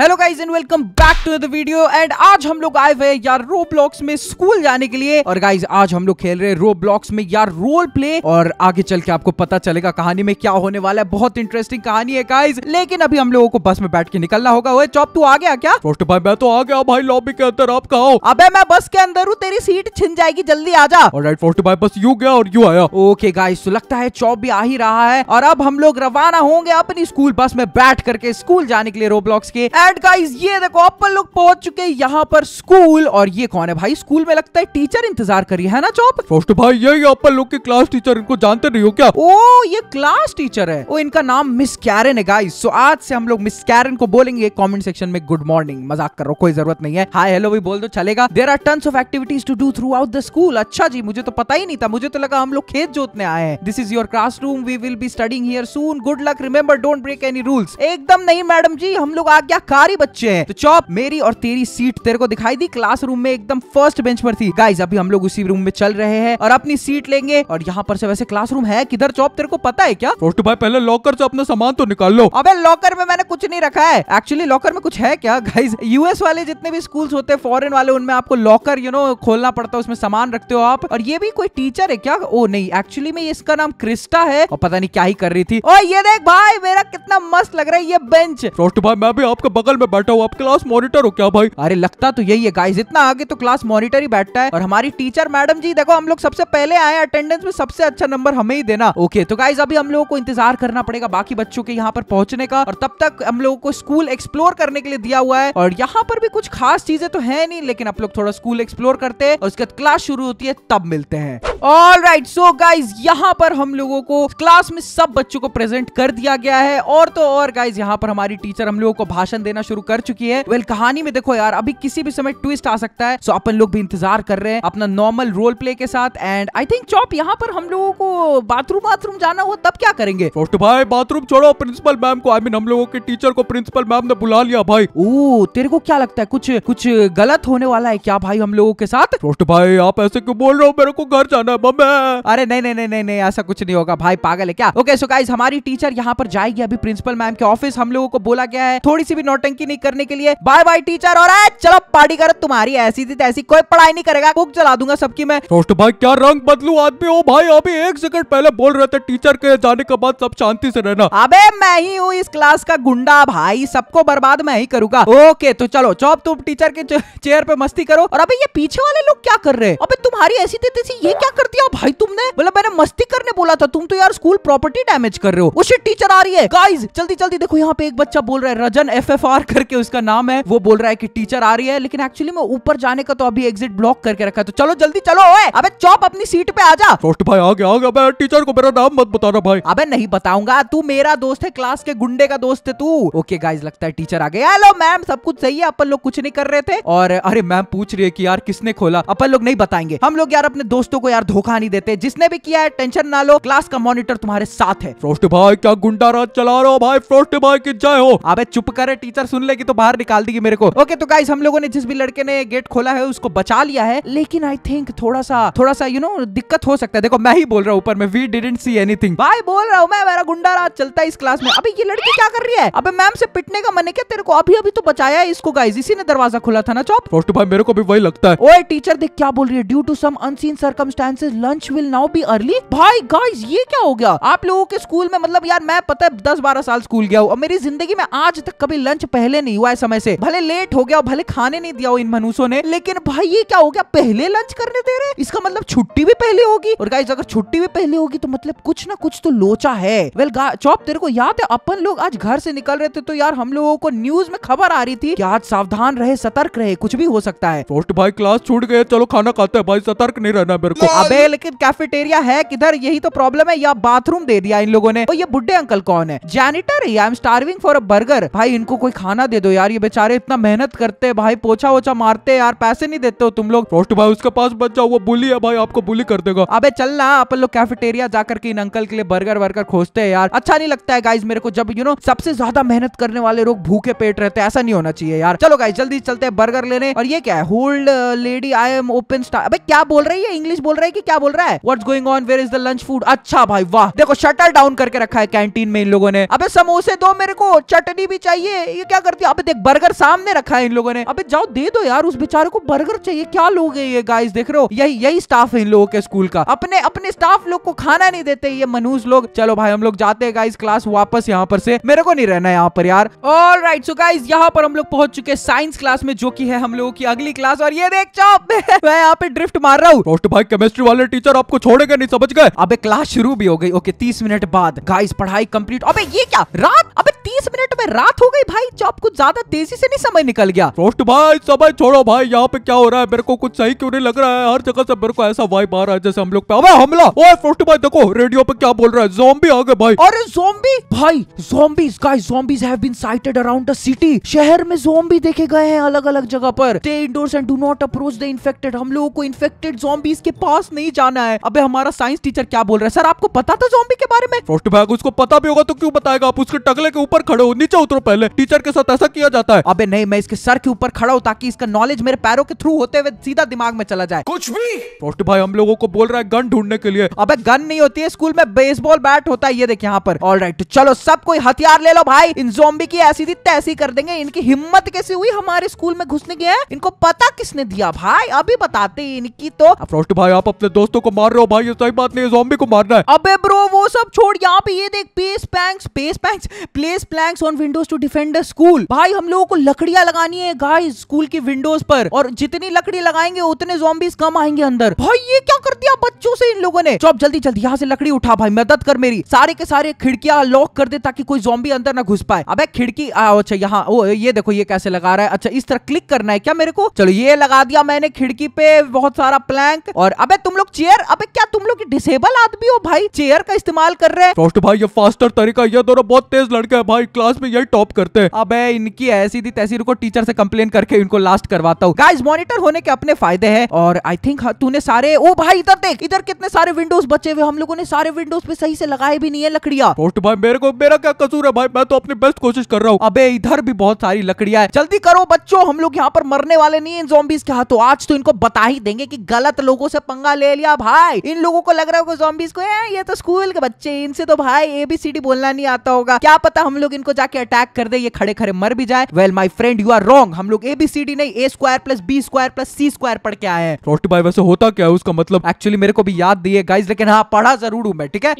hello guys and welcome back to the video and आज हम लोग आए हुए यार रो ब्लॉक्स में स्कूल जाने के लिए और गाइस आज हम लोग खेल रहे हैं रो ब्लॉक्स में यार रोल प्ले और आगे चल के आपको पता चलेगा कहानी में क्या होने वाला है बहुत इंटरेस्टिंग कहानी है गाइस लेकिन अभी हम लोगों को बस में बैठ के निकलना होगा वह चौप तू आ गया क्या फर्स्ट भाई मैं तो आ गया भाई लॉबी के अंदर आप कहा अब मैं बस के अंदर हूँ तेरी सीट छिन जाएगी जल्दी आ जा राइट फोर्ट भाई बस यू गया और यू आया ओके गाइज तो लगता है चौप भी आ ही रहा है और अब हम लोग रवाना होंगे अपनी स्कूल बस में बैठ करके स्कूल जाने के लिए रो ब्लॉक्स के दैट गाइस ये देखो अपन लोग पहुंच चुके हैं यहाँ पर स्कूल और ये कौन है भाई स्कूल में लगता है टीचर इंतजार कर रही है ना चौप फर्स्ट भाई ये अपन लोग के क्लास टीचर इनको जानते नहीं हो क्या ओ ये क्लास टीचर है ओ इनका नाम मिस कैरन है गाइस सो आज से हम लोग मिस कैरन को बोलेंगे कमेंट सेक्शन में गुड मॉर्निंग मजाक करो कोई जरूरत नहीं है हाय हेलो भी बोल दो चलेगा there are ton of activities to do throughout the school अच्छा जी मुझे तो पता ही नहीं था मुझे तो लगा हम लोग खेत जोतने आए हैं this is your classroom we will be studying here soon good luck remember don't break any rules एकदम नहीं मैडम जी हम लोग आज्ञा बेकारी बच्चे हैं तो चौप मेरी और तेरी सीट तेरे को दिखाई दी क्लासरूम में एकदम फर्स्ट बेंच पर थी गाइज अभी हम लोग उसी रूम में चल रहे हैं और अपनी सीट लेंगे और यहाँ पर से वैसे क्लासरूम है किधर चौप तेरे को पता है क्या छोटू भाई पहले लॉकर से अपना सामान तो निकाल लो अबे लॉकर में मैंने कुछ नहीं रखा है एक्चुअली लॉकर में कुछ है क्या गाइज यूएस वाले जितने भी स्कूल होते हैं फॉरन वाले उनमें आपको लॉकर यू नो खोलना पड़ता है उसमें सामान रखते हो आप और ये भी कोई टीचर है क्या ओ नहीं एक्चुअली में इसका नाम क्रिस्टा है और पता नहीं क्या ही कर रही थी ओ ये देख भाई मेरा कितना मस्त लग रहा है ये बेंच छोटू भाई मैं भी आपका बगल में बैठा हुआ आप क्लास मॉनिटर हो क्या भाई अरे लगता तो यही है गाइज इतना आगे तो क्लास मॉनिटर ही बैठता है और हमारी टीचर मैडम जी देखो हम लोग सबसे पहले आए अटेंडेंस में सबसे अच्छा नंबर हमें ही देना ओके तो गाइज अभी हम लोगों को इंतजार करना पड़ेगा बाकी बच्चों के यहाँ पर पहुंचने का और तब तक हम लोगों को स्कूल एक्सप्लोर करने के लिए दिया हुआ है और यहाँ पर भी कुछ खास चीजें तो है नहीं लेकिन आप लोग थोड़ा स्कूल एक्सप्लोर करते हैं और उसके बाद क्लास शुरू होती है तब मिलते हैं ऑल राइट सो गाइज यहाँ पर हम लोगों को क्लास में सब बच्चों को प्रेजेंट कर दिया गया है और तो और गाइज यहाँ पर हमारी टीचर हम लोगों को भाषण देने देना शुरू कर चुकी है वेल कहानी में देखो यार अभी किसी भी समय ट्विस्ट आ सकता है सो अपन लोग भी इंतजार कर रहे हैं अपना नॉर्मल रोल प्ले के साथ एंड आई थिंक चौप यहाँ पर हम लोगों को बाथरूम बाथरूम जाना हो तब क्या करेंगे भाई बाथरूम छोड़ो प्रिंसिपल मैम को आई मीन हम लोगों के टीचर को प्रिंसिपल मैम ने बुला लिया भाई ओ तेरे को क्या लगता है कुछ कुछ गलत होने वाला है क्या भाई हम लोगों के साथ रोस्ट भाई आप ऐसे क्यों बोल रहे हो मेरे को घर जाना है मम्मी अरे नहीं नहीं नहीं नहीं ऐसा कुछ नहीं होगा भाई पागल है क्या ओके सो गाइस हमारी टीचर यहाँ पर जाएगी अभी प्रिंसिपल मैम के ऑफिस हम लोगों को बोला गया है थोड़ी सी भी नोट नौटंकी नहीं करने के लिए बाय बाय टीचर और चलो पार्टी कर तुम्हारी ऐसी थी तैसी कोई पढ़ाई नहीं करेगा बुक चला दूंगा सबकी मैं दोस्त भाई क्या रंग बदलू आदमी हो भाई अभी एक सेकंड पहले बोल रहे थे टीचर के जाने के बाद सब शांति से रहना अबे मैं ही हूँ इस क्लास का गुंडा भाई सबको बर्बाद मैं ही करूंगा ओके तो चलो चौब तुम टीचर के चेयर पे मस्ती करो और अभी ये पीछे वाले लोग क्या कर रहे हैं अबे तुम्हारी ऐसी थी तैसी ये क्या कर दिया भाई तुमने बोला मैंने मस्ती करने बोला था तुम तो यार स्कूल प्रॉपर्टी डैमेज कर रहे हो उसे टीचर आ रही है गाइज जल्दी जल्दी देखो यहाँ पे एक बच्चा बोल रहा है रजन एफ एफ पार करके उसका नाम है वो बोल रहा है कि टीचर आ रही है लेकिन एक्चुअली मैं ऊपर जाने का तो अभी एग्जिट ब्लॉक करके रखा है तो चलो जल्दी चलो ओए अबे चौप अपनी सीट पे आ जा फर्स्ट भाई आ गया आ गया टीचर को मेरा नाम मत बताना भाई अबे नहीं बताऊंगा तू मेरा दोस्त है क्लास के गुंडे का दोस्त है तू ओके गाइज लगता है टीचर आ गए हेलो मैम सब कुछ सही है अपन लोग कुछ नहीं कर रहे थे और अरे मैम पूछ रही है कि यार किसने खोला अपन लोग नहीं बताएंगे हम लोग यार अपने दोस्तों को यार धोखा नहीं देते जिसने भी किया है टेंशन ना लो क्लास का मॉनिटर तुम्हारे साथ है फ्रोस्ट भाई क्या गुंडा रात चला रहा हो भाई फ्रोस्ट भाई की जय हो अबे चुप करे टीचर अगर सुन लेगी तो बाहर निकाल देगी मेरे को ओके तो गाइस हम लोगों ने जिस भी लड़के ने गेट खोला है उसको बचा लिया है लेकिन आई थिंक थोड़ा सा थोड़ा सा यू नो दिक्कत हो सकता है देखो मैं ही बोल रहा हूँ ऊपर में वी डिडेंट सी एनीथिंग भाई बोल रहा हूँ मैं मेरा गुंडा रात चलता है इस क्लास में अभी ये लड़की क्या कर रही है अबे मैम से पिटने का मन है क्या तेरे को अभी अभी तो बचाया है इसको गाइज इसी ने दरवाजा खुला था ना चौप फर्स्ट भाई मेरे को भी वही लगता है ओए टीचर देख क्या बोल रही है due to some unseen circumstances lunch will now be early भाई गाइज ये क्या हो गया आप लोगों के स्कूल में मतलब यार मैं पता है दस बारह साल स्कूल गया हूँ और मेरी जिंदगी में आज तक कभी लंच कुछ पहले नहीं हुआ है समय से भले लेट हो गया भले खाने नहीं दिया हो इन मनुष्यों ने लेकिन भाई ये क्या हो गया पहले लंच करने दे रहे इसका मतलब छुट्टी भी पहले होगी और गाइस अगर छुट्टी भी पहले होगी तो मतलब कुछ ना कुछ तो लोचा है वेल चौप तेरे को याद है अपन लोग आज घर से निकल रहे थे तो यार हम लोगों को न्यूज में खबर आ रही थी कि आज सावधान रहे सतर्क रहे कुछ भी हो सकता है फोर्ट भाई क्लास छूट गए चलो खाना खाते है भाई सतर्क नहीं रहना मेरे को अबे लेकिन कैफेटेरिया है किधर यही तो प्रॉब्लम है या बाथरूम दे दिया इन लोगों ने और ये बुढ़े अंकल कौन है janitor I am starving for a burger भाई इनको कोई खाना दे दो यार ये बेचारे इतना मेहनत करते हैं भाई पोछा वोछा मारते हैं यार पैसे नहीं देते हो तुम लोग फ्रॉस्ट भाई उसके पास बच जाओ वो बुली है भाई आपको बुली कर देगा अबे चल ना अपन लोग कैफेटेरिया जाकर के इन अंकल के लिए बर्गर वर्गर खोजते हैं यार अच्छा नहीं लगता है गाइज मेरे को जब यू नो सबसे ज्यादा मेहनत करने वाले लोग भूखे पेट रहते हैं ऐसा नहीं होना चाहिए यार चलो गाइज जल्दी चलते हैं बर्गर लेने और ये क्या है old lady I am open star अबे क्या बोल रही है इंग्लिश बोल रहा है कि क्या बोल रहा है what's going on where is the lunch food अच्छा भाई वाह देखो शटर डाउन करके रखा है कैंटीन में इन लोगों ने अबे समोसे दो मेरे को चटनी भी चाहिए ये ये क्या करती है अबे देख बर्गर सामने रखा है इन लोगों ने अबे जाओ दे दो यार उस बेचारे को बर्गर चाहिए क्या लोग है ये गाइस देख रहे हो यही यही स्टाफ है इन लोगों के स्कूल का अपने अपने स्टाफ लोग को खाना नहीं देते ये मनुष लोग चलो भाई हम लोग जाते है गाइस क्लास वापस यहाँ पर से मेरे को नहीं रहना यहाँ पर यार ऑल राइट सो गाइज यहाँ पर हम लोग पहुंच चुके साइंस क्लास में जो की है हम लोगों की अगली क्लास और ये देख चो मैं यहाँ पे ड्रिफ्ट मार रहा हूँ भाई केमिस्ट्री वाले टीचर आपको छोड़ेगा नहीं समझ गए अब क्लास शुरू भी हो गई ओके तीस मिनट बाद गाइस पढ़ाई कंप्लीट अबे ये क्या रात अबे तीस मिनट में रात हो गई भाई जो कुछ ज्यादा तेजी से नहीं समय निकल गया फ्रोस्ट भाई समय छोड़ो भाई यहाँ पे क्या हो रहा है मेरे को कुछ सही क्यों नहीं लग रहा है हर जगह से मेरे को ऐसा वाइब आ रहा है जैसे हम लोग पे अबे हमला ओए भाई देखो रेडियो पे क्या बोल रहा है जोम्बी आ गए भाई अरे जोम्बी भाई zombies guys zombies have been sighted around the city शहर में जोम्बी देखे गए हैं अलग अलग जगह पर stay indoors and do not approach the infected हम लोगों को इन्फेक्टेड जोम्बीज के पास नहीं जाना है अबे हमारा साइंस टीचर क्या बोल रहा है सर आपको पता था जोम्बी के बारे में फ्रोस्ट भाई उसको पता भी होगा तो क्यों बताएगा आप उसके टगले के ऊपर ऊपर खड़े हो नीचे उतरो पहले टीचर के साथ ऐसा किया जाता है अबे नहीं मैं इसके सर के ऊपर खड़ा हूँ ताकि इसका नॉलेज मेरे पैरों के थ्रू होते हुए सीधा दिमाग में चला जाए कुछ भी छोटे भाई हम लोगों को बोल रहा है गन ढूंढने के लिए अब गन नहीं होती है स्कूल में बेसबॉल बैट होता है ये देखिए यहाँ पर ऑल राइट चलो सब कोई हथियार ले लो भाई इन जोम्बी की ऐसी थी तैसी कर देंगे इनकी हिम्मत कैसी हुई हमारे स्कूल में घुसने की है इनको पता किसने दिया भाई अभी बताते इनकी तो फ्रोस्ट भाई आप अपने दोस्तों को मार रहे हो भाई ये सही बात नहीं है जोम्बी को मारना है अबे ब्रो वो सब छोड़ यहाँ पे ये देख place planks place planks place place planks on windows to defend school भाई हम लोगों को लकड़ियां लगानी है गाइस स्कूल की विंडोज पर और जितनी लकड़ी लगाएंगे उतने जोम्बिस कम आएंगे अंदर भाई ये क्या कर दिया बच्चों से इन लोगों ने चौब जल्दी जल्दी यहाँ से लकड़ी उठा भाई मदद कर मेरी सारे के सारे खिड़कियां लॉक कर दे ताकि कोई जोम्बी अंदर ना घुस पाए अब खिड़की अच्छा यहाँ ये देखो ये कैसे लगा रहा है अच्छा इस तरह क्लिक करना है क्या मेरे को चलो ये लगा दिया मैंने खिड़की पे बहुत सारा प्लैंक और अब तुम लोग चेयर अब क्या तुम लोग डिसेबल आदमी हो भाई चेयर का इस्तेमाल कर रहे हैं फास्टर तरीका यह दोनों बहुत तेज लड़के हैं भाई क्लास में यही टॉप करते हैं अब इनकी ऐसी थी तैसी रुको टीचर से कंप्लेन करके इनको लास्ट करवाता हूँ गाइज मॉनिटर होने के अपने फायदे है और आई थिंक हाँ, तूने सारे ओ भाई इधर देख इधर कितने सारे विंडोज बचे हुए हम लोगों ने सारे विंडोज पे सही से लगाए भी नहीं है लकड़िया पोस्ट भाई मेरे को मेरा क्या कसूर है भाई मैं तो अपनी बेस्ट कोशिश कर रहा हूँ अबे इधर भी बहुत सारी लकड़िया है जल्दी करो बच्चों हम लोग यहाँ पर मरने वाले नहीं इन जोबीज के हाथों आज तो इनको बता ही देंगे की गलत लोगों से पंगा ले लिया भाई इन लोगों को लग रहा होगा जोबीज को ये तो स्कूल के बच्चे इनसे तो भाई एबीसीडी बोलना नहीं आता होगा क्या पता हम लोग इनको जाके अटैक कर दे ये खड़े खड़े मर भी जाए well my friend you are wrong हम लोग एबीसीडी नहीं A square plus B square plus C square पढ़ के आए रोटी भाई वैसे होता क्या है उसका मतलब एक्चुअली मेरे को भी याद दिए गाइज लेकिन हाँ पढ़ा जरूर हूँ मैं ठीक है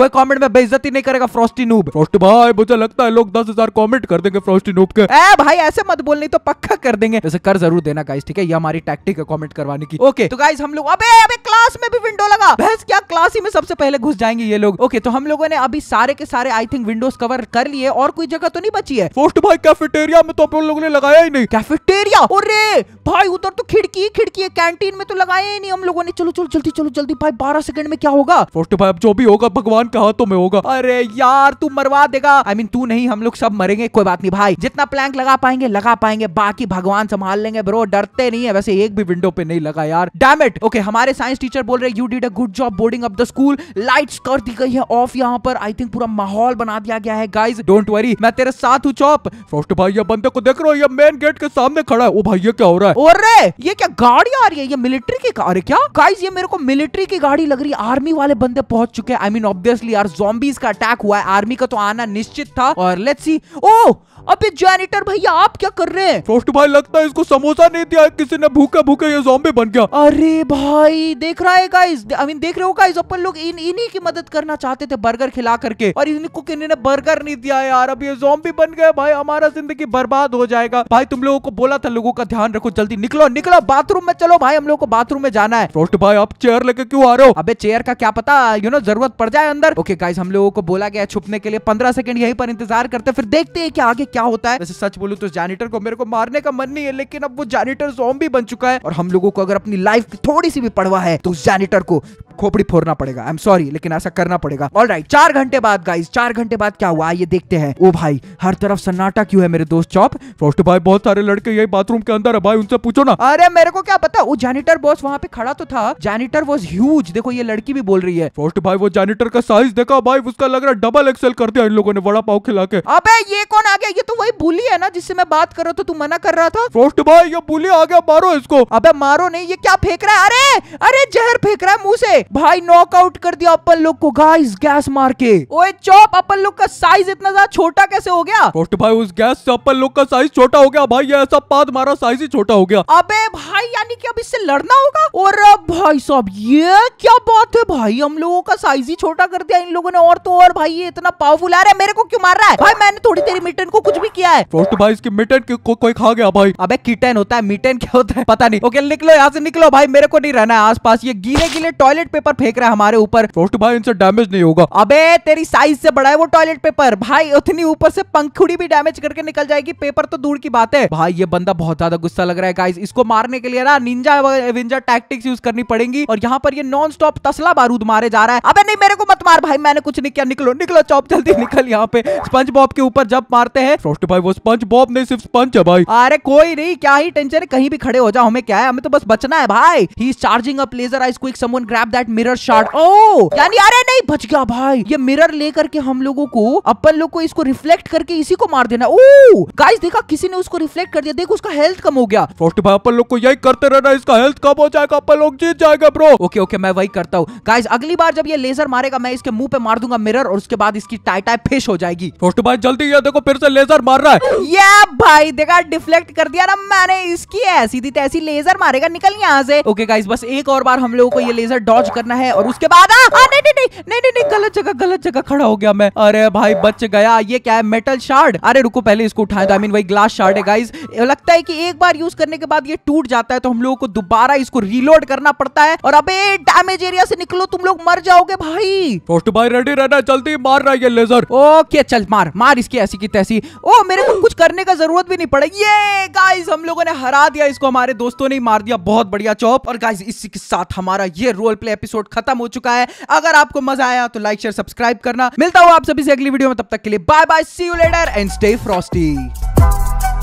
कोई कॉमेंट में बेइज्जती नहीं करेगा फ्रॉस्टी नूब फ्रॉस्टी भाई मुझे लगता है लोग दस हजार कॉमेंट कर देंगे फ्रॉस्टी नूब के ए भाई ऐसे मत बोल नहीं तो पक्का कर देंगे वैसे कर जरूर देना गाइज ठीक है ये हमारी टैक्टिक है कॉमेंट करवाने की ओके तो गाइज हम लोग अबे अबे क्लास में भी विंडो लगा भैंस क्या क्लास ही में सबसे पहले घुस जाएंगे ये लोग ओके तो हम लोगों ने अभी सारे के सारे आई थिंक विंडोज कवर कर लिए और कोई जगह तो नहीं बची है फोस्ट भाई कैफेटेरिया में तो आप लोगों ने लगाया ही नहीं कैफेटेरिया अरे भाई उधर तो खिड़की ही खिड़की है कैंटीन में तो लगाया ही नहीं हम लोगों ने चलो चलो जल्दी चलो जल्दी भाई बारह सेकंड में क्या होगा फोस्ट भाई अब जो भी होगा भगवान कहा तो मैं होगा अरे यार तू मरवा देगा आई मीन तू नहीं हम लोग सब मरेंगे कोई बात नहीं भाई जितना प्लैंक लगा पाएंगे लगा पाएंगे बाकी भगवान संभाल लेंगे ब्रो डरते नहीं है वैसे एक भी विंडो पे नहीं लगा यार डैमेट ओके हमारे साइंस टीचर बोल रहे you did a good job boarding up the school lights कर दी गई है ऑफ यहाँ पर आई थिंक पूरा माहौल बना दिया गया है गाइज डोंट वरी मैं तेरे साथ हूँ चौप फ्रोस्ट भाई ये बंदे को देख रहा हूँ ये मेन गेट के सामने खड़ा है वो भाई ये क्या हो रहा है और ये क्या गाड़ी आ रही है ये मिलिट्री की कार है क्या गाइस ये मेरे को मिलिट्री की गाड़ी लग रही है आर्मी वाले बंदे पहुंच चुके हैं आई मीन ऑब्वियसली यार जॉम्बीज का अटैक हुआ है आर्मी का तो आना निश्चित था और लेट्स सी ओ अबे जैनिटर भैया आप क्या कर रहे हैं फ्रोस्ट भाई लगता है इसको समोसा नहीं दिया किसी ने भूखे भूखे ये जॉम्बी बन गया अरे भाई देख रहा है गाइस आई मीन देख रहे हो गाइस अपन लोग इन इन्हीं की मदद करना चाहते थे बर्गर खिला करके और इनको किन्हीं ने बर्गर नहीं दिया क्या यार अब ये जोम्बी बन गए भाई हमारा जिंदगी बर्बाद हो जाएगा भाई तुम लोगों को बोला था लोगों का ध्यान रखो जल्दी निकलो निकलो बाथरूम में चलो भाई हम लोग को बाथरूम में जाना है रोट भाई आप चेयर लेके क्यों आ रहे हो अबे चेयर का क्या पता यू नो जरूरत पड़ जाए अंदर ओके गाइस हम लोगों को बोला गया छुपने के लिए पंद्रह सेकंड यहीं पर इंतजार करते फिर देखते हैं कि आगे क्या होता है वैसे सच बोलू तो जैनिटर को मेरे को मारने का मन नहीं है लेकिन अब वो जैनिटर जोम्बी बन चुका है और हम लोगों को अगर अपनी लाइफ की थोड़ी सी भी पड़वा है तो उस जैनिटर को खोपड़ी फोड़ना पड़ेगा आई एम सॉरी लेकिन ऐसा करना पड़ेगा ऑल राइट चार घंटे बाद गाइस चार घंटे बाद क्या हुआ ये देखते हैं ओ भाई हर तरफ सन्नाटा क्यों है मेरे दोस्त चौप फर्स्ट भाई बहुत सारे लड़के यही बाथरूम के अंदर है भाई उनसे पूछो ना अरे मेरे को क्या पता वो जैनिटर बॉस वहाँ पे खड़ा तो था जैनिटर वॉज ह्यूज देखो ये लड़की भी बोल रही है फर्स्ट भाई वो जैनिटर का साइज देखा भाई उसका लग रहा है डबल एक्सेल कर दिया इन लोगों ने वड़ा पाव खिला के अबे ये कौन आ गया ये तो वही बुली है ना जिससे मैं बात कर रहा था तू मना कर रहा था फर्स्ट भाई ये बुली आ गया मारो इसको अबे मारो नहीं ये क्या फेंक रहा है अरे अरे जहर फेंक रहा है मुंह से भाई नॉकआउट कर दिया अपन लोग को गाइस गैस मार के ओए चौप अपन लोग का साइज इतना ज्यादा छोटा कैसे हो गया तो भाई उस गैस से अपन लोग का साइज छोटा हो गया भाई ऐसा पाद मारा साइज ही छोटा हो गया अबे भाई यानी कि अब इससे लड़ना होगा और भाई साहब ये क्या बात है भाई हम लोगों का साइज ही छोटा कर दिया इन लोगों ने और तो और भाई ये इतना पावरफुल आ रहा है मेरे को क्यों मार रहा है भाई मैंने थोड़ी तेरी मिटन को कुछ भी किया है तो भाई इसकी मिटन को, को, कोई खा गया भाई अबे किटन होता है मिटन क्या होता है पता नहीं ओके निकलो यहाँ से निकलो भाई मेरे को नहीं रहना है आस पास ये गीले गीले टॉयलेट पेपर फेंक रहा है हमारे ऊपर छोटे भाई इनसे डैमेज नहीं होगा अबे तेरी साइज से बड़ा है वो टॉयलेट पेपर भाई उतनी ऊपर से पंखुड़ी भी डैमेज करके निकल जाएगी पेपर तो दूर की बात है भाई ये बंदा बहुत ज्यादा गुस्सा लग रहा है गाइस इसको मारने के लिए ना निंजा विंजा टैक्टिक्स यूज करनी पड़ेगी और यहाँ पर ये नॉन स्टॉप तसला बारूद मारे जा रहा है अबे नहीं मेरे को मत मार भाई मैंने कुछ नहीं किया निकलो निकलो चौप जल्दी निकल यहाँ पे स्पंज बॉब के ऊपर जब मारते हैं फ्रोस्ट भाई वो स्पंज बॉब नहीं सिर्फ स्पंज है भाई अरे कोई नहीं क्या ही टेंशन है कहीं भी खड़े हो जाओ हमें क्या है हमें तो बस बचना है भाई he is charging up laser eyes quick someone grab that that mirror shard ओ यानी अरे नहीं बच गया भाई ये मिरर लेकर के हम लोगों को अपन लोग को इसको रिफ्लेक्ट करके इसी को मार देना ओ oh, गाइस देखा किसी ने उसको रिफ्लेक्ट कर दिया देखो उसका हेल्थ कम हो गया फ्रॉस्ट भाई अपन लोग को यही करते रहना इसका हेल्थ कम हो जाएगा अपन लोग जीत जाएगा ब्रो ओके ओके मैं वही करता हूँ गाइस अगली बार जब ये लेजर मारेगा मैं इसके मुंह पे मार दूंगा मिरर और उसके बाद इसकी टाई टाई फिश हो जाएगी फ्रॉस्ट भाई जल्दी ये देखो फिर से लेजर मार रहा है ये भाई देखा डिफ्लेक्ट कर दिया ना मैंने इसकी ऐसी दी तैसी लेजर मारेगा निकल यहाँ से ओके गाइस बस एक और बार हम लोगों को ये लेजर डॉज करना है और उसके बाद नहीं, नहीं, नहीं, नहीं, गलत जगह गलत जगह खड़ा हो गया मैं अरे भाई बच गया ये क्या है मेटल शार्ड अरे रुको पहले इसको उठाए आई मीन वही ग्लास शार्ड है गाइज लगता है की एक बार यूज करने के बाद ये टूट जाता है तो हम लोगों को दोबारा इसको रिलोड करना पड़ता है और अब डैमेज एरिया से निकलो तुम लोग मर जाओगे भाई पोस्ट भाई रेडी रहना चलती मार रहा है ये लेजर ओके चल मार मार इसकी ऐसी की तैसी ओ मेरे को कुछ करने का जरूरत भी नहीं पड़ेगी ये गाइस हम लोगों ने हरा दिया इसको हमारे दोस्तों ने मार दिया बहुत बढ़िया चौप और गाइस इसी के साथ हमारा ये रोल प्ले एपिसोड खत्म हो चुका है अगर आपको मजा आया तो लाइक शेयर सब्सक्राइब करना मिलता हूं आप सभी से अगली वीडियो में तब तक के लिए bye bye see you later and stay Frosty